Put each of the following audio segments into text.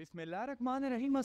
बिसमीम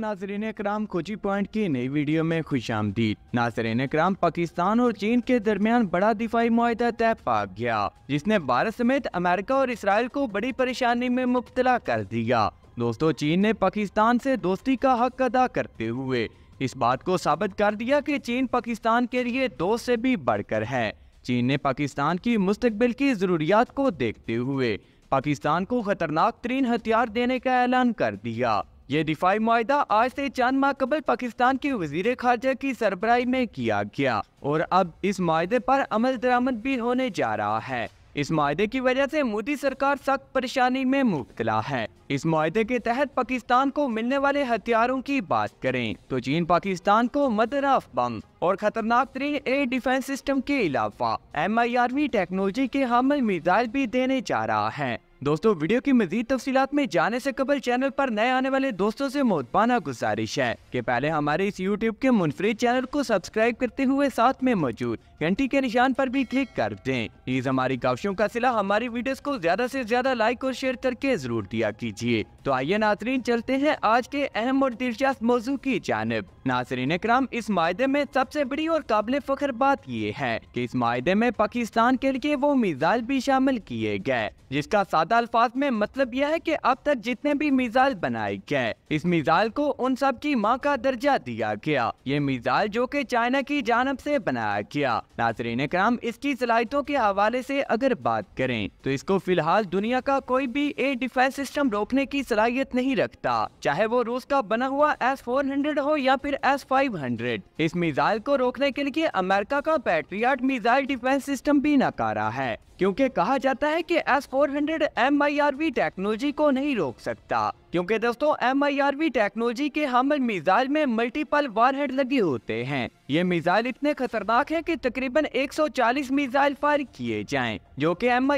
नाजरन कराम कोची पॉइंट की नई वीडियो में खुश आमदीद कराम पाकिस्तान और चीन के दरमियान बड़ा दिफाई माहा तय पा गया जिसने भारत समेत अमेरिका और इसराइल को बड़ी परेशानी में मुबतला कर दिया दोस्तों चीन ने पाकिस्तान से दोस्ती का हक अदा करते हुए इस बात को साबित कर दिया कि चीन पाकिस्तान के लिए दोस्त से भी बढ़कर है चीन ने पाकिस्तान की मुस्तबिल की ज़रूरियात को देखते हुए पाकिस्तान को खतरनाक तरीन हथियार देने का ऐलान कर दिया ये दिफाई माहा आज से चंद माह कबल पाकिस्तान के वजीर खारजा की सरबराही में किया गया और अब इस माहे पर अमल दरामद भी होने जा रहा है इस माहे की वजह से मोदी सरकार सख्त परेशानी में मुबतला है इस माहे के तहत पाकिस्तान को मिलने वाले हथियारों की बात करें तो चीन पाकिस्तान को मदर ऑफ बम और खतरनाक तरीन एयर डिफेंस सिस्टम के अलावा एम आई वी टेक्नोलॉजी के हमल मिजाइल भी देने जा रहा है दोस्तों वीडियो की मजीद तफसी में जाने से कबल चैनल पर नए आने वाले दोस्तों से पाना गुजारिश है कि पहले हमारे इस यूट्यूब के मुनफरिद चैनल को सब्सक्राइब करते हुए साथ में मौजूद घंटी के निशान पर भी क्लिक कर दें प्लीज हमारी काविशों का सिला हमारी वीडियोस को ज्यादा से ज्यादा लाइक और शेयर करके जरूर दिया कीजिए तो आइए नाजरीन चलते हैं आज के अहम और दिलचस्प मौजू की जानब नाजरीन कराम इस माहे में सबसे बड़ी और काबिल फख्र बात ये है की इस माहे में पाकिस्तान के लिए वो मिजाइल भी शामिल किए गए जिसका सादा अल्फाज में मतलब यह है कि अब तक जितने भी मिजाइल बनाए गए इस मिजाइल को उन सब की माँ का दर्जा दिया गया ये मिजाइल जो कि चाइना की जानब से बनाया गया नाजरीन कराम इसकी सलाहितों के हवाले से अगर बात करें तो इसको फिलहाल दुनिया का कोई भी एयर डिफेंस सिस्टम रोकने की सलाहियत नहीं रखता चाहे वो रूस का बना हुआ एस फोर हंड्रेड हो या फिर एस फाइव हंड्रेड इस मिजाइल को रोकने के लिए अमेरिका का पैट्रियाट मिजाइल डिफेंस सिस्टम भी नकारा है क्योंकि कहा जाता है कि S400 MIRV टेक्नोलॉजी को नहीं रोक सकता क्योंकि दोस्तों एम टेक्नोलॉजी के हमल मिजाइल में मल्टीपल वारहेड लगे होते हैं ये मिजाइल इतने खतरनाक है कि तकरीबन 140 मिजाइल फायर किए जाएं, जो कि एम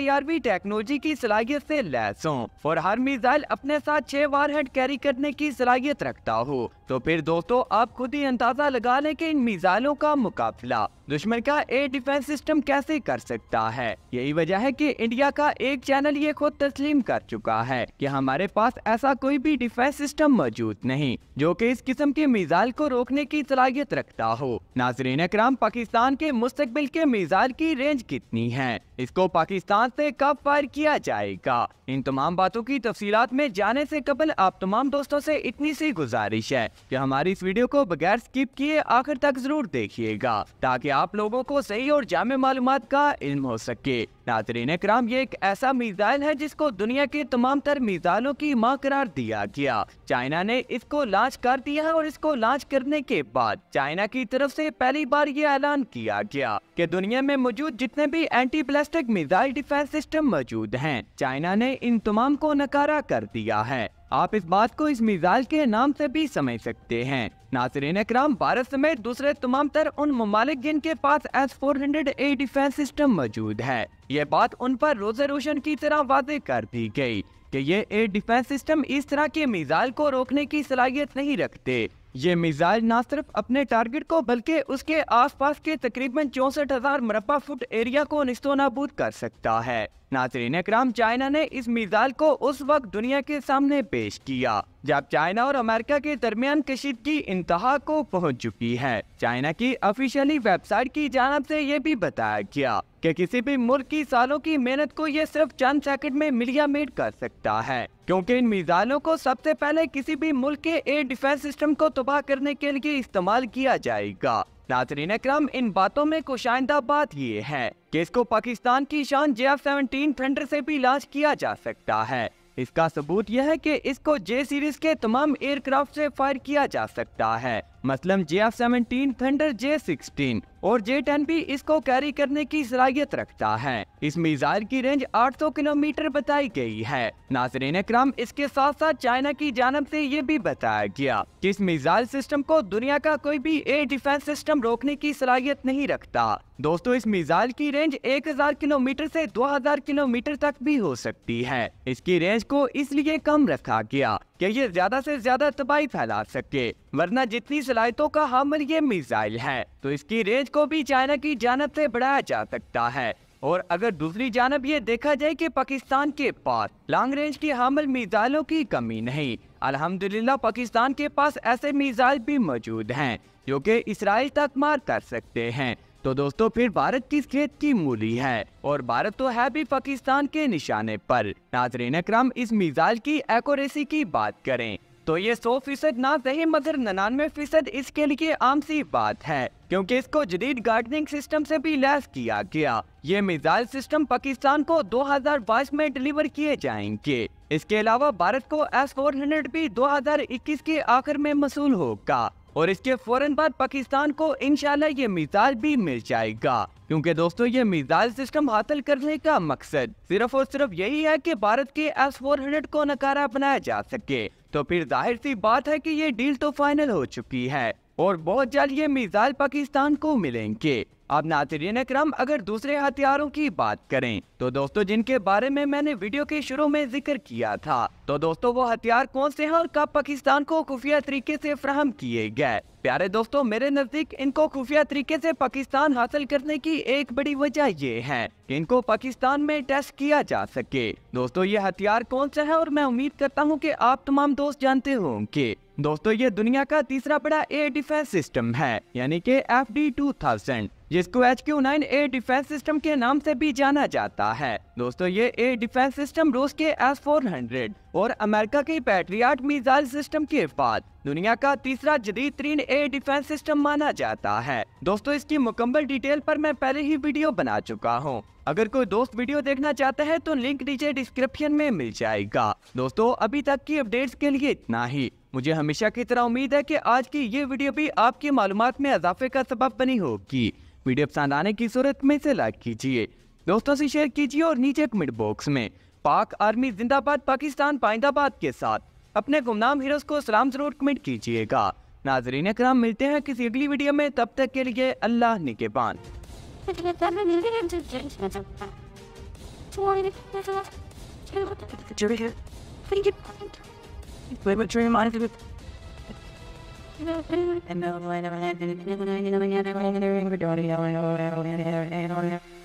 टेक्नोलॉजी की सलाहियत से लैस हो और हर मिजाइल अपने साथ छह वारहेड कैरी करने की सलाहियत रखता हो तो फिर दोस्तों आप खुद ही अंदाजा लगा लें कि इन मिजाइलों का मुकाबला दुश्मन का एयर डिफेंस सिस्टम कैसे कर सकता है यही वजह है की इंडिया का एक चैनल ये खुद तस्लीम कर चुका है की हमारे पास ऐसा कोई भी डिफेंस सिस्टम मौजूद नहीं जो कि इस किस्म के मिसाइल को रोकने की सलाहियत रखता हो नाजरीन अक्राम पाकिस्तान के मुस्तबिल के मिसाइल की रेंज कितनी है इसको पाकिस्तान से कब फायर किया जाएगा इन तमाम बातों की तफसीत में जाने से कबल आप तमाम दोस्तों से इतनी सी गुजारिश है कि हमारी इस वीडियो को बगैर स्किप किए आखिर तक जरूर देखिएगा ताकि आप लोगों को सही और जाम मालूम का इल्म हो सके नादरीन कराम ये एक ऐसा मिसाइल है जिसको दुनिया के तमाम तर मिसाइलों की माँ करार दिया गया चाइना ने इसको लॉन्च कर दिया और इसको लॉन्च करने के बाद चाइना की तरफ से पहली बार ये ऐलान किया गया कि दुनिया में मौजूद जितने भी anti ballistic missile defence system मौजूद हैं चाइना ने इन तमाम को नकारा कर दिया है आप इस बात को इस मिजाज के नाम से भी समझ सकते हैं नासरीन कराम भारत समेत दूसरे तमाम तर उन ममालिक जिनके पास S four hundred A defence system मौजूद है ये बात उन पर रोजे रोशन की तरह वाजे कर दी गयी कि ये एयर डिफेंस सिस्टम इस तरह के मिजाइल को रोकने की सलाहियत नहीं रखते ये मिसाइल न सिर्फ अपने टारगेट को बल्कि उसके आसपास के तकरीबन चौंसठ हजार मरबा फुट एरिया को नस्तो नाबूद कर सकता है नाजरीन कराम चाइना ने इस मिसाइल को उस वक्त दुनिया के सामने पेश किया जब चाइना और अमेरिका के दरमियान की इंतहा को पहुंच चुकी है चाइना की ऑफिशियली वेबसाइट की जानब से ये भी बताया गया कि किसी भी मुल्क की सालों की मेहनत को ये सिर्फ चंद सेकंड में मिलिया मेट कर सकता है क्योंकि इन मिसाइलों को सबसे पहले किसी भी मुल्क के एयर डिफेंस सिस्टम को तबाह करने के लिए इस्तेमाल किया जाएगा नाजरीन कराम इन बातों में कुशाइंदा बात ये है जिसको पाकिस्तान की शान जे एफ सेवनटीन थंडर से भी लॉन्च किया जा सकता है इसका सबूत यह है कि इसको जे सीरीज के तमाम एयरक्राफ्ट से फायर किया जा सकता है मसलन J F seventeen thunder J sixteen और जे टेन भी इसको कैरी करने की सलाहियत रखता है इस मिजाइल की रेंज 800 किलोमीटर बताई गई है नाजरीन क्रम इसके साथ साथ चाइना की जानब से ये भी बताया गया कि इस मिजाइल सिस्टम को दुनिया का कोई भी एयर डिफेंस सिस्टम रोकने की सलाहियत नहीं रखता दोस्तों इस मिजाइल की रेंज 1000 किलोमीटर से 2000 किलोमीटर तक भी हो सकती है इसकी रेंज को इसलिए कम रखा गया कि ये ज्यादा से ज्यादा तबाही फैला सके वरना जितनी सलाहितों का हमल ये मिसाइल है तो इसकी रेंज को भी चाइना की जानब से बढ़ाया जा सकता है और अगर दूसरी जानब ये देखा जाए कि पाकिस्तान के पास लॉन्ग रेंज की हमल मिजाइलों की कमी नहीं अल्हम्दुलिल्लाह पाकिस्तान के पास ऐसे मिजाइल भी मौजूद हैं जो कि इसराइल तक मार कर सकते हैं तो दोस्तों फिर भारत किस खेत की मूली है और भारत तो है भी पाकिस्तान के निशाने पर नाजरीन अक्रम इस मिजाइल की एकोरेसी की बात करें तो ये सौ फीसद ना सही मगर ननानवे फीसद इसके लिए आम सी बात है क्योंकि इसको जदीद गार्डनिंग सिस्टम से भी लैस किया गया ये मिसाइल सिस्टम पाकिस्तान को 2022 में डिलीवर किए जाएंगे इसके अलावा भारत को एस फोर हंड्रेड भी 2021 के आखिर में मसूल होगा और इसके फौरन बाद पाकिस्तान को इनशाला ये मिसाइल भी मिल जाएगा क्योंकि दोस्तों ये मिसाइल सिस्टम हासिल करने का मकसद सिर्फ और सिर्फ यही है कि भारत के एस फोर हंड्रेड को नकारा बनाया जा सके तो फिर जाहिर सी बात है कि ये डील तो फाइनल हो चुकी है और बहुत जल्द ये मिसाइल पाकिस्तान को मिलेंगे अब नाजरीन क्रम अगर दूसरे हथियारों की बात करें तो दोस्तों जिनके बारे में मैंने वीडियो के शुरू में जिक्र किया था तो दोस्तों वो हथियार कौन से हैं और कब पाकिस्तान को खुफिया तरीके से फ्राहम किए गए प्यारे दोस्तों मेरे नजदीक इनको खुफिया तरीके से पाकिस्तान हासिल करने की एक बड़ी वजह ये है इनको पाकिस्तान में टेस्ट किया जा सके दोस्तों ये हथियार कौन सा है और मैं उम्मीद करता हूँ की आप तमाम दोस्त जानते होंगे दोस्तों ये दुनिया का तीसरा बड़ा एयर डिफेंस सिस्टम है यानी कि एफ डी टू थाउजेंड जिसको H Q nine air defence system के नाम से भी जाना जाता है दोस्तों ये एयर डिफेंस सिस्टम रूस के एस फोर हंड्रेड और अमेरिका के पैट्रियाट मिसाइल सिस्टम के बाद दुनिया का तीसरा जदीद तरीन एयर डिफेंस सिस्टम माना जाता है दोस्तों इसकी मुकम्मल डिटेल पर मैं पहले ही वीडियो बना चुका हूँ अगर कोई दोस्त वीडियो देखना चाहता है तो लिंक नीचे डिस्क्रिप्शन में मिल जाएगा दोस्तों अभी तक की अपडेट्स के लिए इतना ही मुझे हमेशा की तरह उम्मीद है कि आज की ये वीडियो भी आपकी मालूम में इजाफे का सबब बनी होगी वीडियो पसंद आने की सूरत में से लाइक कीजिए दोस्तों से शेयर कीजिए और नीचे कमेंट बॉक्स में पाक आर्मी जिंदाबाद पाकिस्तान पाइंदाबाद के साथ अपने गुमनाम हीरोज को सलाम जरूर कमेंट कीजिएगा नाजरीन कराम मिलते हैं किसी अगली वीडियो में तब तक के लिए अल्लाह निकेबान which reminds me. And no, I never had